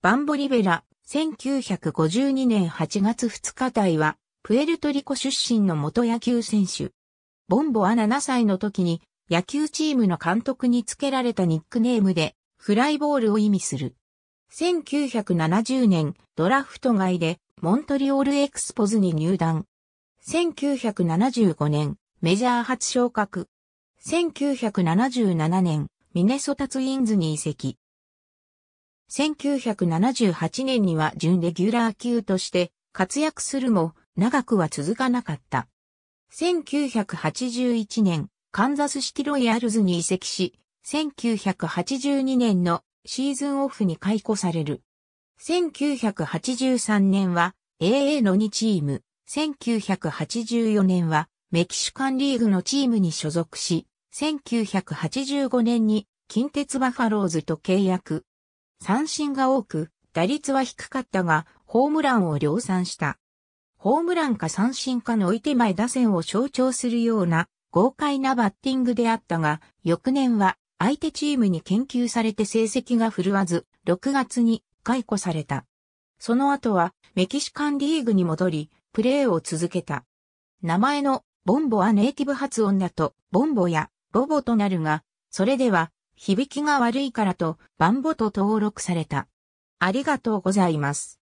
バンボリベラ、1952年8月2日台は、プエルトリコ出身の元野球選手。ボンボは7歳の時に、野球チームの監督につけられたニックネームで、フライボールを意味する。1970年、ドラフト外で、モントリオールエクスポズに入団。1975年、メジャー初昇格。1977年、ミネソタツインズに移籍。1978年には準レギュラー級として活躍するも長くは続かなかった。1981年、カンザスシティロイヤルズに移籍し、1982年のシーズンオフに解雇される。1983年は AA の2チーム、1984年はメキシカンリーグのチームに所属し、1985年に近鉄バファローズと契約、三振が多く、打率は低かったが、ホームランを量産した。ホームランか三振かの置いて前打線を象徴するような豪快なバッティングであったが、翌年は相手チームに研究されて成績が振るわず、6月に解雇された。その後はメキシカンリーグに戻り、プレーを続けた。名前のボンボはネイティブ発音だと、ボンボやボボとなるが、それでは響きが悪いからと、バンボと登録された。ありがとうございます。